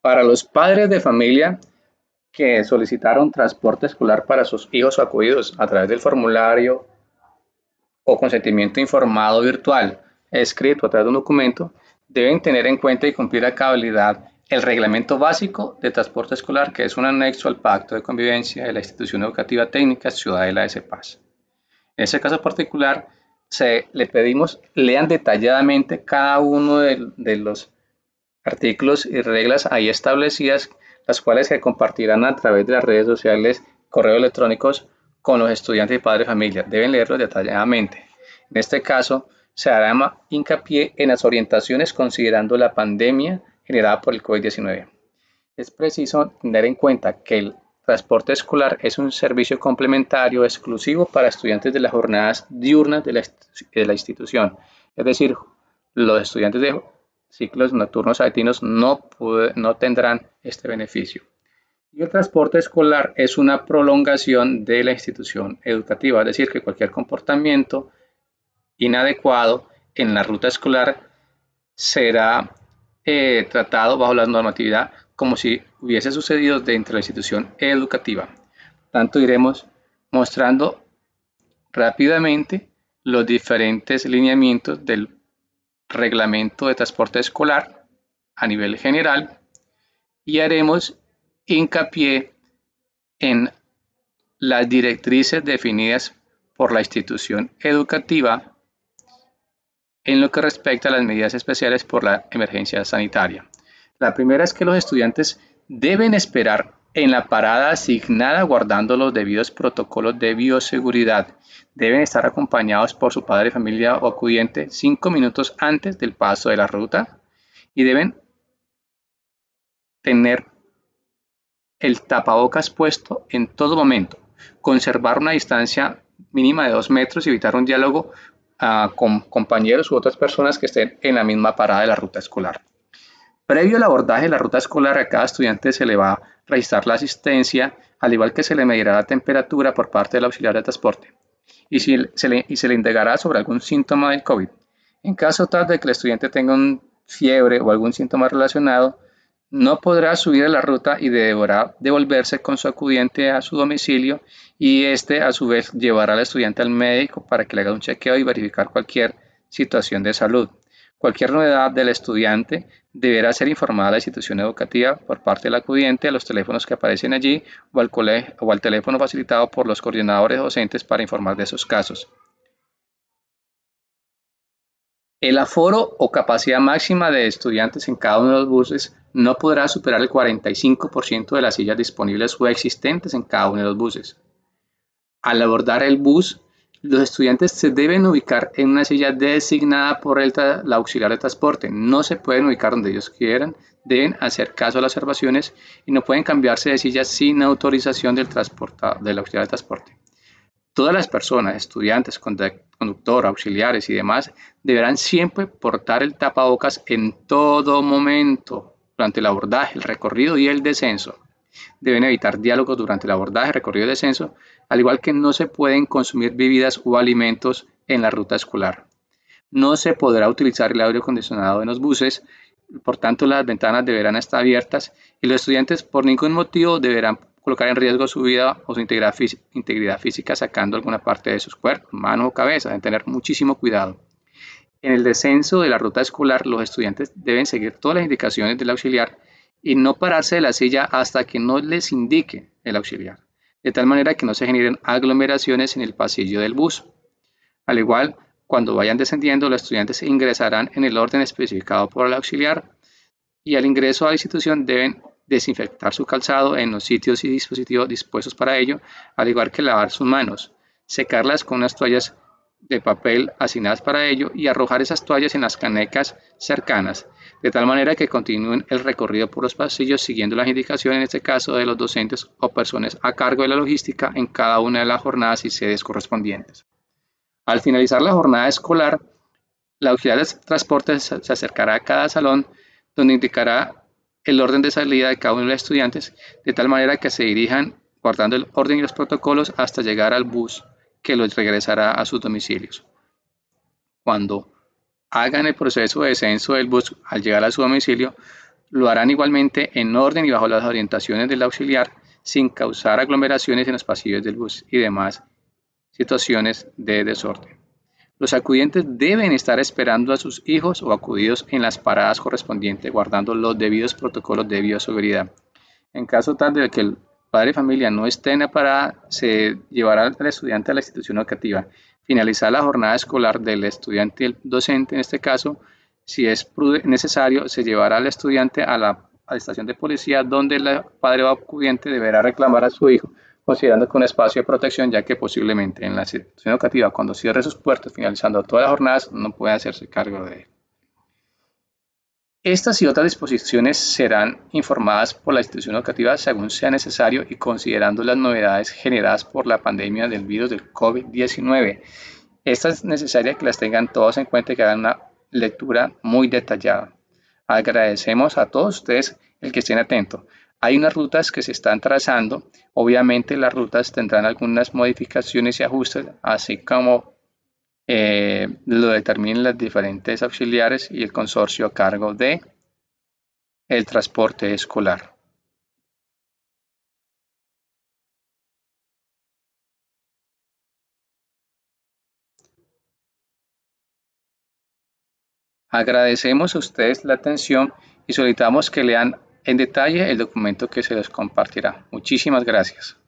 Para los padres de familia que solicitaron transporte escolar para sus hijos o acudidos a través del formulario o consentimiento informado virtual escrito a través de un documento, deben tener en cuenta y cumplir a cabalidad el reglamento básico de transporte escolar, que es un anexo al pacto de convivencia de la institución educativa técnica Ciudadela de CEPAS. En ese caso particular, se, le pedimos lean detalladamente cada uno de los artículos y reglas ahí establecidas, las cuales se compartirán a través de las redes sociales, correos electrónicos con los estudiantes y padres de familia. Deben leerlos detalladamente. En este caso, se hará hincapié en las orientaciones considerando la pandemia generada por el COVID-19. Es preciso tener en cuenta que el transporte escolar es un servicio complementario exclusivo para estudiantes de las jornadas diurnas de la, de la institución, es decir, los estudiantes de ciclos nocturnos aetinos no, no tendrán este beneficio. Y el transporte escolar es una prolongación de la institución educativa, es decir, que cualquier comportamiento inadecuado en la ruta escolar será eh, tratado bajo la normatividad como si hubiese sucedido dentro de la institución educativa. Tanto iremos mostrando rápidamente los diferentes lineamientos del reglamento de transporte escolar a nivel general y haremos hincapié en las directrices definidas por la institución educativa en lo que respecta a las medidas especiales por la emergencia sanitaria. La primera es que los estudiantes deben esperar en la parada asignada guardando los debidos protocolos de bioseguridad. Deben estar acompañados por su padre, familia o acudiente cinco minutos antes del paso de la ruta y deben tener el tapabocas puesto en todo momento, conservar una distancia mínima de dos metros y evitar un diálogo ah, con compañeros u otras personas que estén en la misma parada de la ruta escolar. Previo al abordaje de la ruta escolar, a cada estudiante se le va a registrar la asistencia, al igual que se le medirá la temperatura por parte del auxiliar de transporte y, se, le, indagará sobre algún síntoma del COVID. En caso tal de que el estudiante tenga un fiebre o algún síntoma relacionado, no podrá subir a la ruta y deberá devolverse con su acudiente a su domicilio y este a su vez llevará al estudiante al médico para que le haga un chequeo y verificar cualquier situación de salud. Cualquier novedad del estudiante deberá ser informada a la institución educativa por parte del acudiente a los teléfonos que aparecen allí o al, colegio, o teléfono facilitado por los coordinadores docentes para informar de esos casos. El aforo o capacidad máxima de estudiantes en cada uno de los buses no podrá superar el 45% de las sillas disponibles o existentes en cada uno de los buses. Al abordar el bus, los estudiantes se deben ubicar en una silla designada por el la auxiliar de transporte. No se pueden ubicar donde ellos quieran, deben hacer caso a las observaciones y no pueden cambiarse de silla sin autorización del, del auxiliar de transporte. Todas las personas, estudiantes, conductor, auxiliares y demás, deberán siempre portar el tapabocas en todo momento, durante el abordaje, el recorrido y el descenso deben evitar diálogos durante el abordaje, recorrido y descenso, al igual que no se pueden consumir bebidas o alimentos en la ruta escolar. No se podrá utilizar el aire acondicionado en los buses, por tanto las ventanas deberán estar abiertas y los estudiantes por ningún motivo deberán colocar en riesgo su vida o su integridad, física sacando alguna parte de sus cuerpos, mano o cabeza, deben tener muchísimo cuidado. En el descenso de la ruta escolar, los estudiantes deben seguir todas las indicaciones del auxiliar y no pararse de la silla hasta que no les indique el auxiliar, de tal manera que no se generen aglomeraciones en el pasillo del bus. Al igual, cuando vayan descendiendo, los estudiantes ingresarán en el orden especificado por el auxiliar y al ingreso a la institución deben desinfectar su calzado en los sitios y dispositivos dispuestos para ello, al igual que lavar sus manos, secarlas con unas toallas de papel asignadas para ello y arrojar esas toallas en las canecas cercanas, de tal manera que continúen el recorrido por los pasillos siguiendo las indicaciones, en este caso, de los docentes o personas a cargo de la logística en cada una de las jornadas y sedes correspondientes. Al finalizar la jornada escolar, la auxiliar de transporte se acercará a cada salón donde indicará el orden de salida de cada uno de los estudiantes, de tal manera que se dirijan guardando el orden y los protocolos hasta llegar al bus que los regresará a sus domicilios. Cuando hagan el proceso de descenso del bus al llegar a su domicilio, lo harán igualmente en orden y bajo las orientaciones del auxiliar, sin causar aglomeraciones en los pasillos del bus y demás situaciones de desorden. Los acudientes deben estar esperando a sus hijos o acudidos en las paradas correspondientes, guardando los debidos protocolos de bioseguridad. En caso tal de que el padre y familia no estén para se llevará al estudiante a la institución educativa. Finalizar la jornada escolar del estudiante y el docente, en este caso, si es necesario, se llevará al estudiante a la, estación de policía donde el padre o acudiente deberá reclamar a su hijo, considerando que un espacio de protección, ya que posiblemente en la institución educativa, cuando cierre sus puertas finalizando todas las jornadas, no puede hacerse cargo de él. Estas y otras disposiciones serán informadas por la institución educativa según sea necesario y considerando las novedades generadas por la pandemia del virus del COVID-19. Esta es necesaria que las tengan todos en cuenta y que hagan una lectura muy detallada. Agradecemos a todos ustedes el que estén atentos. Hay unas rutas que se están trazando. Obviamente las rutas tendrán algunas modificaciones y ajustes, así como eh, lo determinen las diferentes auxiliares y el consorcio a cargo de el transporte escolar. Agradecemos a ustedes la atención y solicitamos que lean en detalle el documento que se les compartirá. Muchísimas gracias.